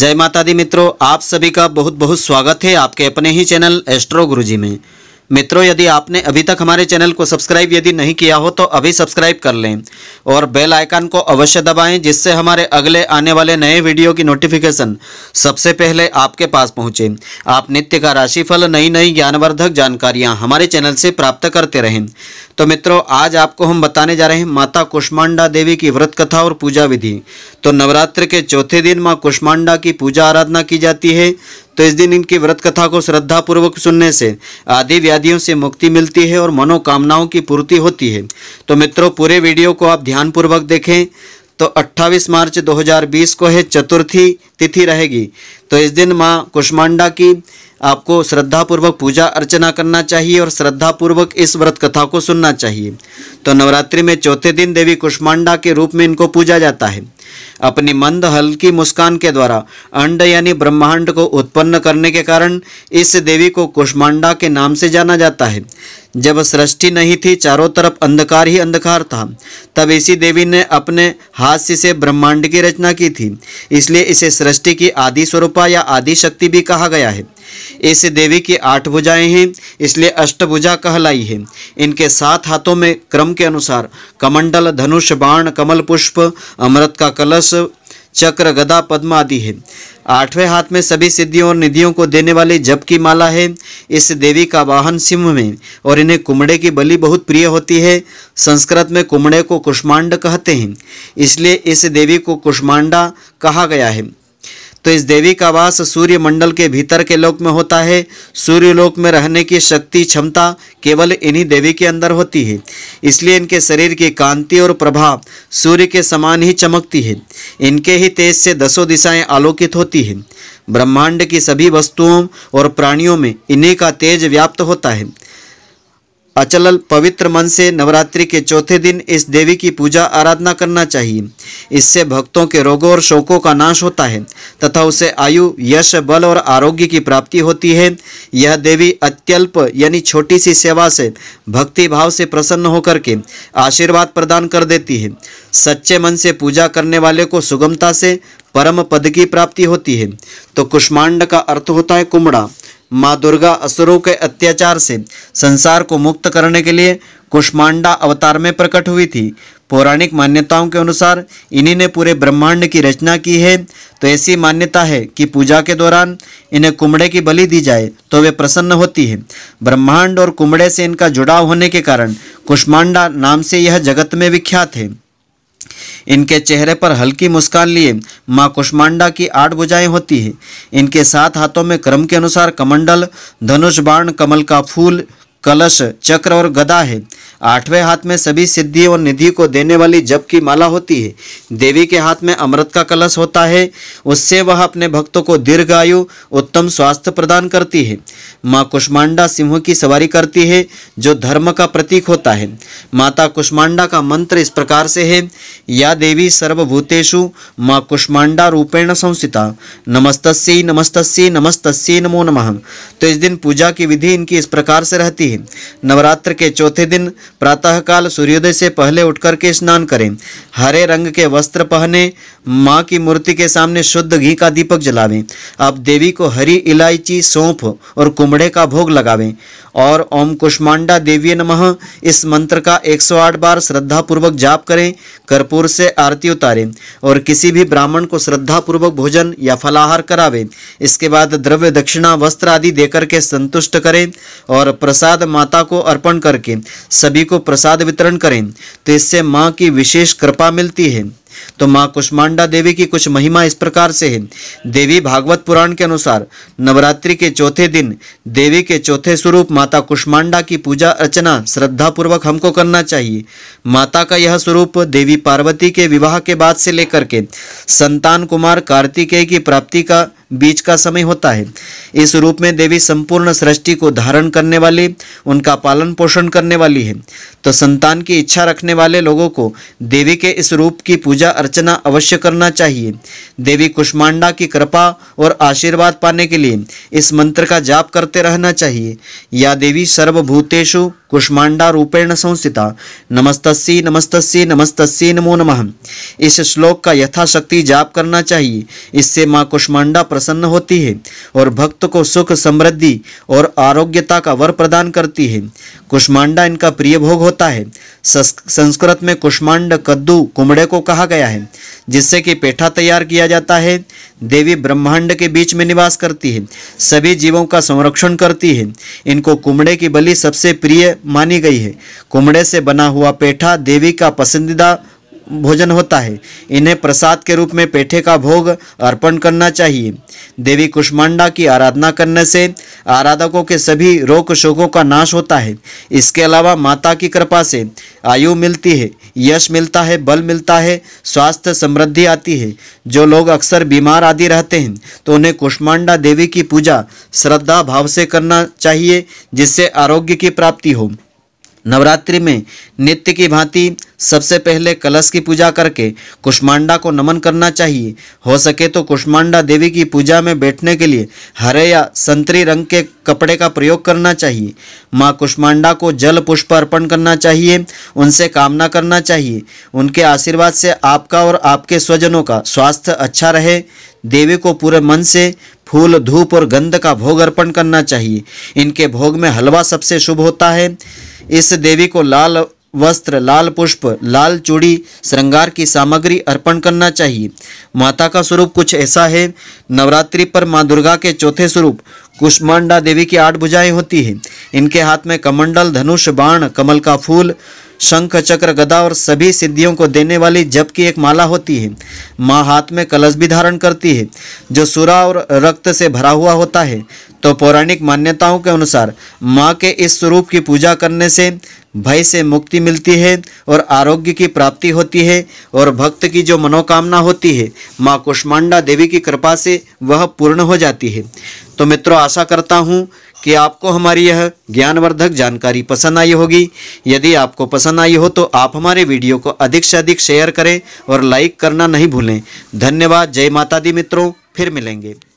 जय माता दी मित्रों आप सभी का बहुत बहुत स्वागत है आपके अपने ही चैनल एस्ट्रो गुरुजी में मित्रों यदि आपने अभी तक हमारे चैनल को सब्सक्राइब यदि नहीं किया हो तो अभी सब्सक्राइब कर लें और बेल आइकन को अवश्य दबाएं जिससे हमारे अगले आने वाले नए वीडियो की नोटिफिकेशन सबसे पहले आपके पास पहुंचे आप नित्य का राशिफल नई नई ज्ञानवर्धक जानकारियां हमारे चैनल से प्राप्त करते रहें तो मित्रों आज आपको हम बताने जा रहे हैं माता कुष्मांडा देवी की व्रत कथा और पूजा विधि तो नवरात्र के चौथे दिन माँ कुष्मांडा की पूजा आराधना की जाती है तो इस दिन इनकी व्रत कथा को श्रद्धापूर्वक सुनने से आदि व्याधियों से मुक्ति मिलती है और मनोकामनाओं की पूर्ति होती है तो मित्रों पूरे वीडियो को आप ध्यानपूर्वक देखें तो 28 मार्च 2020 को है चतुर्थी तिथि रहेगी तो इस दिन माँ कुष्मांडा की आपको श्रद्धापूर्वक पूजा अर्चना करना चाहिए और श्रद्धापूर्वक इस व्रत कथा को सुनना चाहिए तो नवरात्रि में चौथे दिन देवी कुष्मांडा के रूप में इनको पूजा जाता है अपनी मंद हल्की मुस्कान के द्वारा अंड यानी ब्रह्मांड को उत्पन्न करने के कारण इस देवी को कुष्मांडा के नाम से जाना जाता है जब सृष्टि नहीं थी चारों तरफ अंधकार ही अंधकार था तब इसी देवी ने अपने हास्य से ब्रह्मांड की रचना की थी इसलिए इसे सृष्टि की आदि स्वरूप रूपा या आदि शक्ति भी कहा गया है इस देवी की आठ भुजाएं हैं इसलिए अष्टभुजा कहलाई है इनके सात हाथों में क्रम के अनुसार कमंडल धनुष बाण कमल पुष्प अमृत का कलश चक्र गदा पद्म आदि है आठवें हाथ में सभी सिद्धियों और निधियों को देने वाली जप की माला है इस देवी का वाहन सिंह में और इन्हें कुमड़े की बलि बहुत प्रिय होती है संस्कृत में कुमड़े को कुष्मांड कहते हैं इसलिए इस देवी को कुष्मांडा कहा गया है तो इस देवी का वास सूर्य मंडल के भीतर के लोक में होता है सूर्य लोक में रहने की शक्ति क्षमता केवल इन्हीं देवी के अंदर होती है इसलिए इनके शरीर की कांति और प्रभाव सूर्य के समान ही चमकती है इनके ही तेज से दसों दिशाएं आलोकित होती हैं ब्रह्मांड की सभी वस्तुओं और प्राणियों में इन्हीं का तेज व्याप्त होता है अचल पवित्र मन से नवरात्रि के चौथे दिन इस देवी की पूजा आराधना करना चाहिए इससे भक्तों के रोगों और शोकों का नाश होता है तथा उसे आयु यश बल और आरोग्य की प्राप्ति होती है यह देवी अत्यल्प यानी छोटी सी सेवा से भक्ति भाव से प्रसन्न होकर के आशीर्वाद प्रदान कर देती है सच्चे मन से पूजा करने वाले को सुगमता से परम पद की प्राप्ति होती है तो कुष्मांड का अर्थ होता है कुमड़ा माँ दुर्गा असुरों के अत्याचार से संसार को मुक्त करने के लिए कुष्मांडा अवतार में प्रकट हुई थी पौराणिक मान्यताओं के अनुसार इन्हीं ने पूरे ब्रह्मांड की रचना की है तो ऐसी मान्यता है कि पूजा के दौरान इन्हें कुमड़े की बलि दी जाए तो वे प्रसन्न होती है ब्रह्मांड और कुमड़े से इनका जुड़ाव होने के कारण कुष्मांडा नाम से यह जगत में विख्यात है इनके चेहरे पर हल्की मुस्कान लिए माँ कुष्मांडा की आठ बुझाएं होती है इनके सात हाथों में क्रम के अनुसार कमंडल धनुष बाण कमल का फूल कलश चक्र और गदा है आठवें हाथ में सभी सिद्धि और निधि को देने वाली जप की माला होती है देवी के हाथ में अमृत का कलश होता है उससे वह अपने भक्तों को दीर्घ आयु उत्तम स्वास्थ्य प्रदान करती है माँ कुष्मांडा सिंह की सवारी करती है जो धर्म का प्रतीक होता है माता कुष्मांडा का मंत्र इस प्रकार से है या देवी सर्वभूतेषु माँ कुष्मांडा रूपेण संसिता नमस्त नमस्त नमस्तस्यै नमो नम तो इस दिन पूजा की विधि इनकी इस प्रकार से रहती है है नवरात्र के चौथे दिन प्रातःकाल सूर्योदय से पहले उठकर के स्नान करें हरे रंग के वस्त्र पहने माँ की मूर्ति के सामने शुद्ध घी का दीपक जलावें आप देवी को हरी इलायची सौंफ और कुमड़े का भोग लगावें और ओम कुष्मांडा देवी नमः इस मंत्र का 108 बार श्रद्धापूर्वक जाप करें कर्पूर से आरती उतारें और किसी भी ब्राह्मण को श्रद्धापूर्वक भोजन या फलाहार करावें इसके बाद द्रव्य दक्षिणा वस्त्र आदि देकर के संतुष्ट करें और प्रसाद प्रसाद माता को अर्पण करके सभी को प्रसाद वितरण करें तो इससे माँ की विशेष कृपा मिलती है तो माँ कुष्मांडा देवी की कुछ महिमा इस प्रकार से है देवी भागवत पुराण के अनुसार नवरात्रि के चौथे दिन देवी के चौथे स्वरूप माता कुष्मांडा की पूजा अर्चना श्रद्धापूर्वक हमको करना चाहिए माता का यह स्वरूप देवी पार्वती के विवाह के बाद से लेकर के संतान कुमार कार्तिकेय की प्राप्ति का बीच का समय होता है इस रूप में देवी संपूर्ण सृष्टि को धारण करने वाली उनका पालन पोषण करने वाली है तो संतान की इच्छा रखने वाले लोगों को देवी के इस रूप की पूजा अर्चना अवश्य करना चाहिए देवी कुष्मांडा की कृपा और आशीर्वाद पाने के लिए इस मंत्र का जाप करते रहना चाहिए या देवी सर्वभूतेषु कुष्मांडा रूपेण संस्थिता नमस्तस्सी नमस्तस्सी नमस्तस्सी नमो नमः इस श्लोक का यथाशक्ति जाप करना चाहिए इससे माँ कुष्मांडा प्रसन्न होती है और भक्त को सुख समृद्धि और आरोग्यता का वर प्रदान करती है कुष्मांडा इनका प्रिय भोग होता है संस्कृत में कुष्मांड कद्दू कुमड़े को कहा गया है जिससे कि पेठा तैयार किया जाता है देवी ब्रह्मांड के बीच में निवास करती है सभी जीवों का संरक्षण करती है इनको कुमड़े की बलि सबसे प्रिय मानी गई है कुमड़े से बना हुआ पेठा देवी का पसंदीदा भोजन होता है इन्हें प्रसाद के रूप में पेठे का भोग अर्पण करना चाहिए देवी कुष्मांडा की आराधना करने से आराधकों के सभी रोग शोकों का नाश होता है इसके अलावा माता की कृपा से आयु मिलती है यश मिलता है बल मिलता है स्वास्थ्य समृद्धि आती है जो लोग अक्सर बीमार आदि रहते हैं तो उन्हें कुष्मांडा देवी की पूजा श्रद्धा भाव से करना चाहिए जिससे आरोग्य की प्राप्ति हो नवरात्रि में नित्य की भांति सबसे पहले कलश की पूजा करके कुष्मांडा को नमन करना चाहिए हो सके तो कुष्मांडा देवी की पूजा में बैठने के लिए हरे या संतरी रंग के कपड़े का प्रयोग करना चाहिए माँ कुष्मांडा को जल पुष्प अर्पण करना चाहिए उनसे कामना करना चाहिए उनके आशीर्वाद से आपका और आपके स्वजनों का स्वास्थ्य अच्छा रहे देवी को पूरे मन से फूल धूप और गंध का भोग अर्पण करना चाहिए इनके भोग में हलवा सबसे शुभ होता है इस देवी को लाल वस्त्र लाल पुष्प लाल चूड़ी श्रृंगार की सामग्री अर्पण करना चाहिए माता का स्वरूप कुछ ऐसा है नवरात्रि पर माँ दुर्गा के चौथे स्वरूप कुष्मांडा देवी की आठ भुजाएं होती हैं इनके हाथ में कमंडल धनुष बाण कमल का फूल शंख चक्र गदा और सभी सिद्धियों को देने वाली जप की एक माला होती है माँ हाथ में कलश भी धारण करती है जो सुरा और रक्त से भरा हुआ होता है तो पौराणिक मान्यताओं के अनुसार माँ के इस स्वरूप की पूजा करने से भय से मुक्ति मिलती है और आरोग्य की प्राप्ति होती है और भक्त की जो मनोकामना होती है माँ कुष्मांडा देवी की कृपा से वह पूर्ण हो जाती है तो मित्रों आशा करता हूँ कि आपको हमारी यह ज्ञानवर्धक जानकारी पसंद आई होगी यदि आपको पसंद आई हो तो आप हमारे वीडियो को अधिक से अधिक शेयर करें और लाइक करना नहीं भूलें धन्यवाद जय माता दी मित्रों फिर मिलेंगे